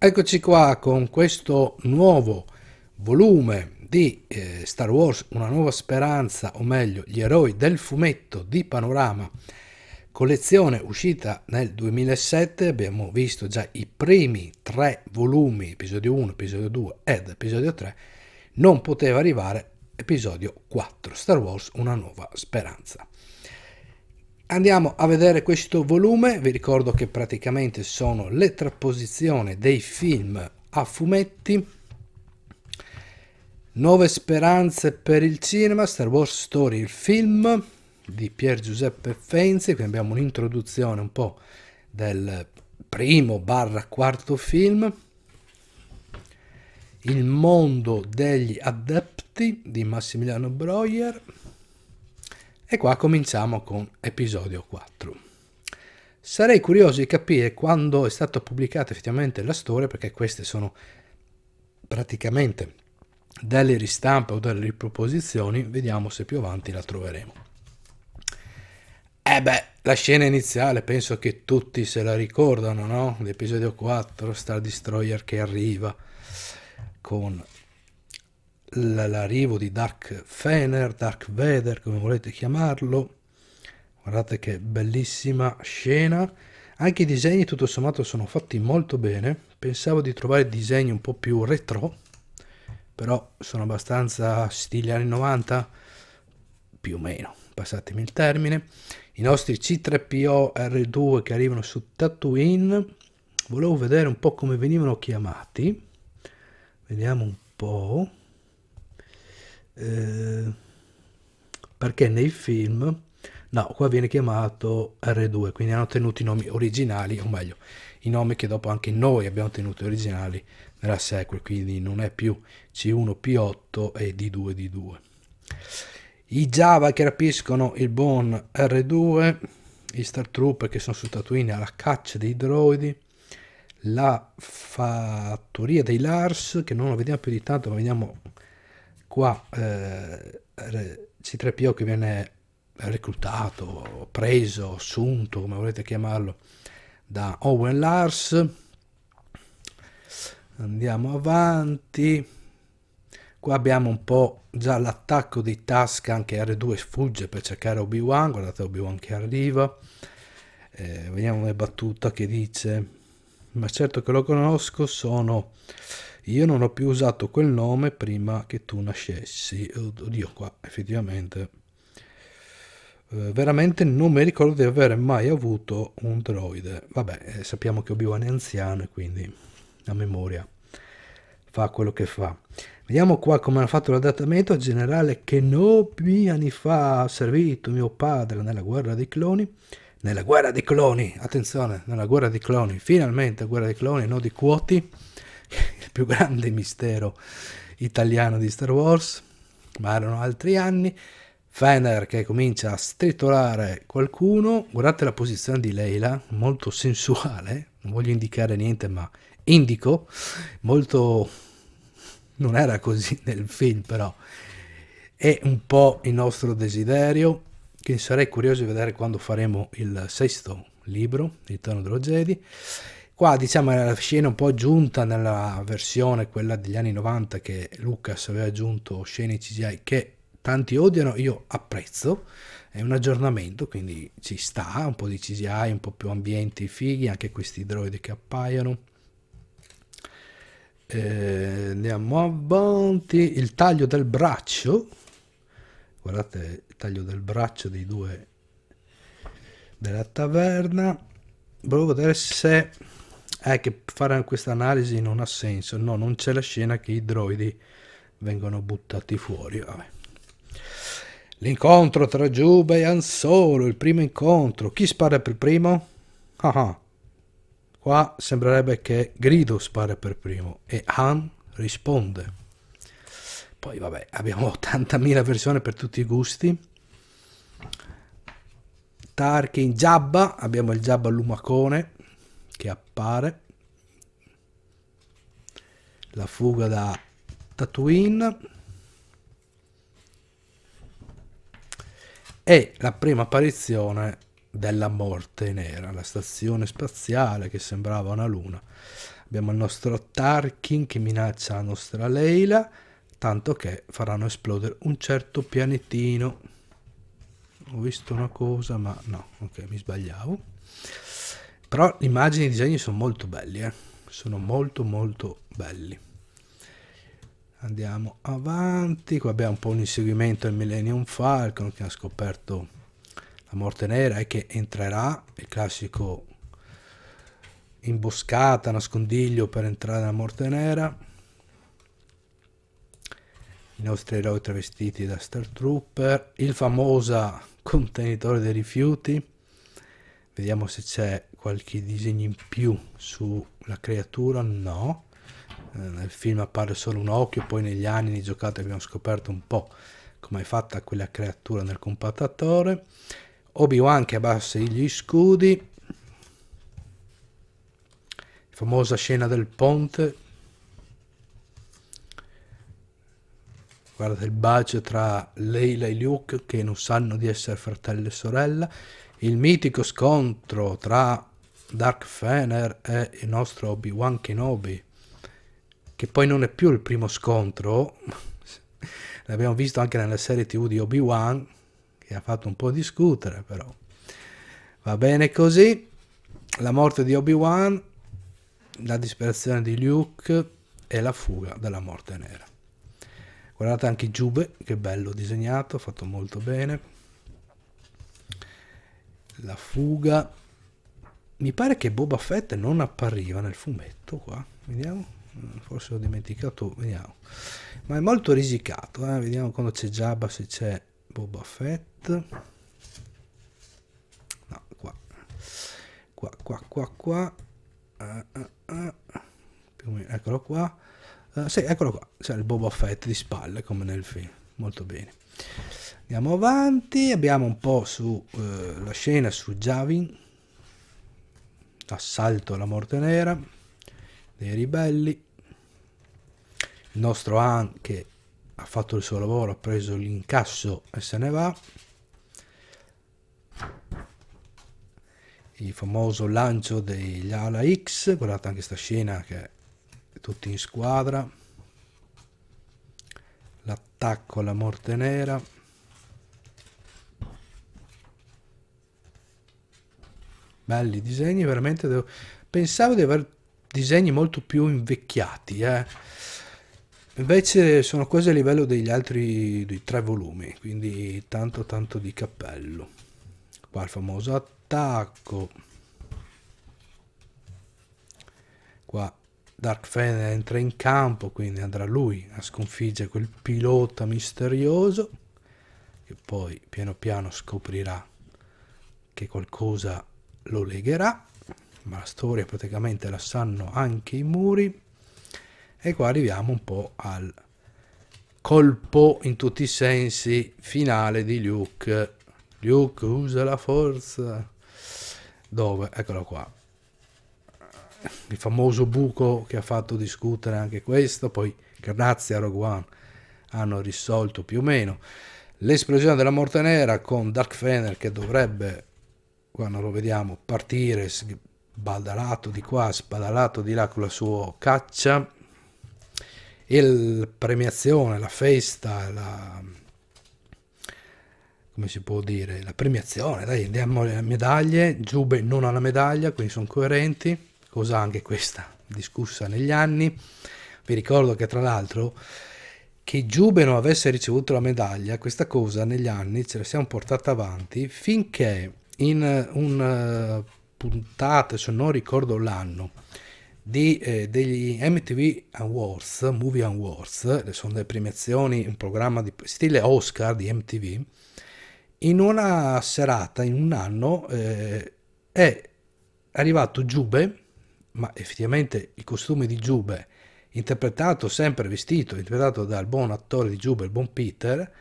Eccoci qua con questo nuovo volume di eh, Star Wars Una nuova speranza, o meglio, gli eroi del fumetto di Panorama, collezione uscita nel 2007. Abbiamo visto già i primi tre volumi, episodio 1, episodio 2 ed episodio 3. Non poteva arrivare episodio 4, Star Wars Una nuova speranza. Andiamo a vedere questo volume, vi ricordo che praticamente sono le trapposizioni dei film a fumetti. Nuove speranze per il cinema, Star Wars Story, il film di Pier Giuseppe Fenzi, qui abbiamo un'introduzione un po' del primo barra quarto film. Il mondo degli adepti di Massimiliano Breuer, e qua cominciamo con episodio 4. Sarei curioso di capire quando è stata pubblicata effettivamente la storia, perché queste sono praticamente delle ristampe o delle riproposizioni, vediamo se più avanti la troveremo. E eh beh, la scena iniziale penso che tutti se la ricordano, no? L'episodio 4, Star Destroyer che arriva con l'arrivo di Dark Fener, Dark Vader, come volete chiamarlo. Guardate che bellissima scena. Anche i disegni tutto sommato sono fatti molto bene. Pensavo di trovare disegni un po' più retro, però sono abbastanza stili anni 90, più o meno, passatemi il termine. I nostri C3PO R2 che arrivano su Tatooine, volevo vedere un po' come venivano chiamati. Vediamo un po'. Eh, perché nei film, no, qua viene chiamato R2, quindi hanno tenuto i nomi originali, o meglio, i nomi che dopo anche noi abbiamo tenuto originali nella sequel, quindi non è più C1, P8 e D2, D2. I Java che rapiscono il buon R2, i Star Trooper che sono su Tatooine alla caccia dei droidi, la fattoria dei Lars che non lo vediamo più di tanto ma vediamo qua eh, C3PO che viene reclutato, preso, assunto, come volete chiamarlo, da Owen Lars. Andiamo avanti. Qua abbiamo un po' già l'attacco di Tasca, anche R2 sfugge per cercare Obi-Wan, guardate Obi-Wan che arriva. Eh, vediamo una battuta che dice, ma certo che lo conosco, sono io non ho più usato quel nome prima che tu nascessi. Oddio, qua effettivamente eh, veramente non mi ricordo di aver mai avuto un droide. Vabbè, eh, sappiamo che Obi-Wan è anziano e quindi la memoria fa quello che fa. Vediamo qua come hanno fatto l'adattamento al generale che nove anni fa ha servito mio padre nella guerra dei cloni. Nella guerra dei cloni, attenzione, nella guerra dei cloni, finalmente guerra dei cloni, no di quoti il più grande mistero italiano di Star Wars, ma erano altri anni. Fener che comincia a stritolare qualcuno, guardate la posizione di Leila, molto sensuale, non voglio indicare niente ma indico, molto... non era così nel film però, è un po' il nostro desiderio, che sarei curioso di vedere quando faremo il sesto libro, Il Ritorno dello Jedi, Qua diciamo era la scena un po' aggiunta nella versione, quella degli anni 90 che Lucas aveva aggiunto scene CGI che tanti odiano, io apprezzo, è un aggiornamento quindi ci sta, un po' di CGI, un po' più ambienti fighi, anche questi droidi che appaiono. Eh, andiamo avanti, il taglio del braccio, guardate il taglio del braccio dei due della taverna, volevo vedere se è che fare questa analisi non ha senso, no, non c'è la scena che i droidi vengono buttati fuori. Vabbè. L'incontro tra Giuba e Han Solo, il primo incontro. Chi spara per primo? Ah, ah. Qua sembrerebbe che Grido spara per primo e Han risponde. Poi vabbè, abbiamo 80.000 versioni per tutti i gusti. Tarkin Jabba, abbiamo il Jabba lumacone, che appare la fuga da Tatooine e la prima apparizione della morte nera, la stazione spaziale che sembrava una luna. Abbiamo il nostro Tarkin che minaccia la nostra Leila, tanto che faranno esplodere un certo pianetino. Ho visto una cosa, ma no, ok, mi sbagliavo. Però le immagini e i disegni sono molto belli, eh? sono molto molto belli. Andiamo avanti, qua abbiamo un po' un inseguimento al Millennium Falcon che ha scoperto la morte nera e che entrerà, il classico imboscata, nascondiglio per entrare nella morte nera. I nostri eroi travestiti da Star Trooper, il famoso contenitore dei rifiuti. Vediamo se c'è qualche disegno in più sulla creatura no eh, nel film appare solo un occhio poi negli anni di giocate abbiamo scoperto un po' come è fatta quella creatura nel compattatore Obi-Wan che abbassa gli scudi famosa scena del ponte guardate il bacio tra Leila e Luke che non sanno di essere fratello e sorella il mitico scontro tra Dark Fener e il nostro Obi-Wan Kenobi, che poi non è più il primo scontro, l'abbiamo visto anche nella serie tv di Obi-Wan, che ha fatto un po' discutere però. Va bene così, la morte di Obi-Wan, la disperazione di Luke e la fuga dalla morte nera. Guardate anche Giube, che bello disegnato, fatto molto bene. La fuga mi pare che Boba Fett non appariva nel fumetto qua vediamo mm, forse ho dimenticato vediamo ma è molto risicato eh? vediamo quando c'è Jabba se c'è Boba Fett no qua qua qua qua qua ah, ah, ah. eccolo qua uh, sì, eccolo qua c'è il Boba Fett di spalle come nel film molto bene andiamo avanti abbiamo un po' sulla eh, uh, scena su Javin questo assalto alla morte nera dei ribelli. Il nostro Han che ha fatto il suo lavoro, ha preso l'incasso e se ne va. Il famoso lancio degli ala X, guardate anche sta scena che è tutti in squadra. L'attacco alla morte nera. belli disegni, veramente devo... pensavo di avere disegni molto più invecchiati, eh. invece sono quasi a livello degli altri dei tre volumi, quindi tanto tanto di cappello. Qua il famoso attacco, qua Dark Fan entra in campo, quindi andrà lui a sconfiggere quel pilota misterioso che poi piano piano scoprirà che qualcosa lo legherà, ma la storia praticamente la sanno anche i muri. E qua arriviamo un po' al colpo in tutti i sensi finale di Luke. Luke usa la forza. Dove? Eccolo qua. Il famoso buco che ha fatto discutere anche questo, poi grazie a Rogue One hanno risolto più o meno l'esplosione della morte nera con Dark Fener che dovrebbe quando lo vediamo partire sbadalato di qua, sbadalato di là con la sua caccia, il premiazione, la festa, la, come si può dire, la premiazione, dai, diamo le medaglie, Giube non ha la medaglia, quindi sono coerenti, cosa anche questa discussa negli anni. Vi ricordo che tra l'altro che Giube non avesse ricevuto la medaglia, questa cosa negli anni ce la siamo portata avanti finché in eh, una eh, puntata, se non ricordo l'anno, di, eh, degli MTV Awards, Movie Awards, sono delle premiazioni, un programma di stile Oscar di MTV, in una serata, in un anno, eh, è arrivato Giube, ma effettivamente il costume di Giube, interpretato sempre vestito, interpretato dal buon attore di Giube, il buon Peter,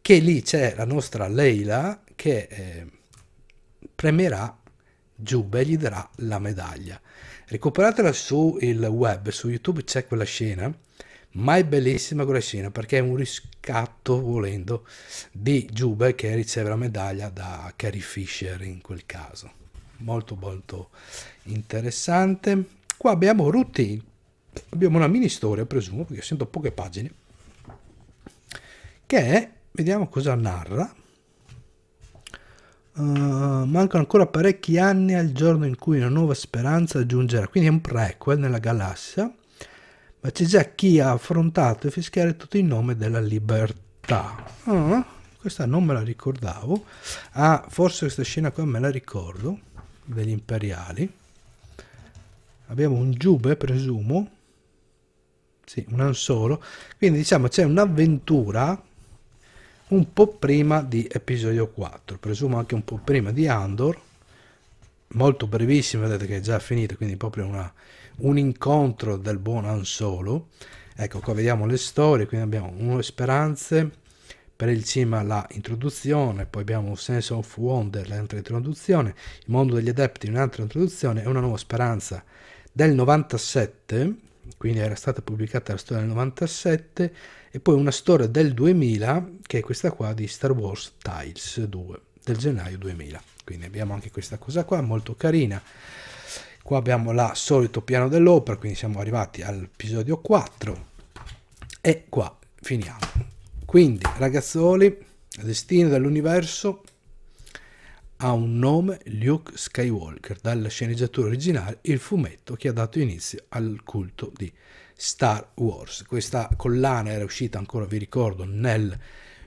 che lì c'è la nostra Leila, che... Eh, premerà giù e gli darà la medaglia. Recuperatela su il web, su YouTube c'è quella scena, ma è bellissima quella scena perché è un riscatto, volendo, di Giube che riceve la medaglia da Carrie Fisher in quel caso. Molto molto interessante. Qua abbiamo routine, abbiamo una mini storia presumo, perché sento poche pagine, che è, vediamo cosa narra, eh, mancano ancora parecchi anni al giorno in cui una nuova speranza giungerà, quindi è un prequel nella galassia, ma c'è già chi ha affrontato e fischiare tutto in nome della libertà. Ah, questa non me la ricordavo, ah, forse questa scena qua me la ricordo, degli imperiali. Abbiamo un giube, presumo, sì, un solo. quindi diciamo c'è un'avventura un po' prima di episodio 4, presumo anche un po' prima di Andor, molto brevissimo, vedete che è già finito, quindi proprio una, un incontro del buon Han Solo. Ecco qua vediamo le storie, quindi abbiamo uno Speranze, per il cima la introduzione, poi abbiamo Sense of Wonder, l'altra introduzione, Il mondo degli adepti, un'altra introduzione e una nuova speranza del 97 quindi era stata pubblicata la storia del 97 e poi una storia del 2000 che è questa qua di Star Wars Tiles 2 del gennaio 2000 quindi abbiamo anche questa cosa qua molto carina qua abbiamo la solito piano dell'opera quindi siamo arrivati all'episodio 4 e qua finiamo quindi ragazzoli destino dell'universo ha un nome Luke Skywalker, dalla sceneggiatura originale, il fumetto che ha dato inizio al culto di Star Wars. Questa collana era uscita ancora, vi ricordo, nel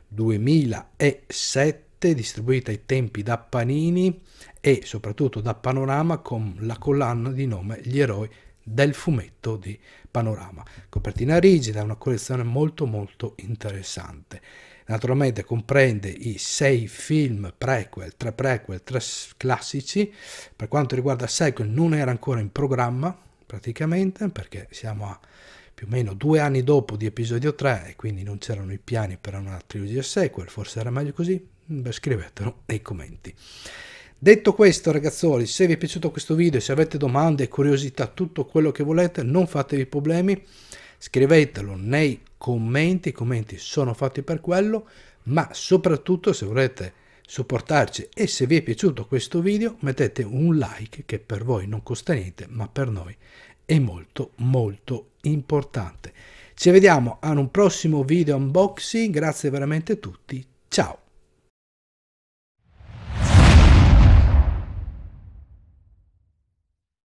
2007, distribuita ai tempi da Panini e soprattutto da Panorama con la collana di nome Gli eroi del fumetto di Panorama. Copertina rigida, una collezione molto molto interessante naturalmente comprende i sei film prequel, tre prequel, tre classici, per quanto riguarda il sequel non era ancora in programma praticamente perché siamo a più o meno due anni dopo di episodio 3 e quindi non c'erano i piani per una trilogia sequel, forse era meglio così? Mm, beh, scrivetelo nei commenti. Detto questo ragazzuoli, se vi è piaciuto questo video, se avete domande, curiosità, tutto quello che volete, non fatevi problemi, scrivetelo nei commenti, i commenti sono fatti per quello, ma soprattutto se volete supportarci e se vi è piaciuto questo video mettete un like che per voi non costa niente, ma per noi è molto molto importante. Ci vediamo ad un prossimo video unboxing, grazie veramente a tutti, ciao!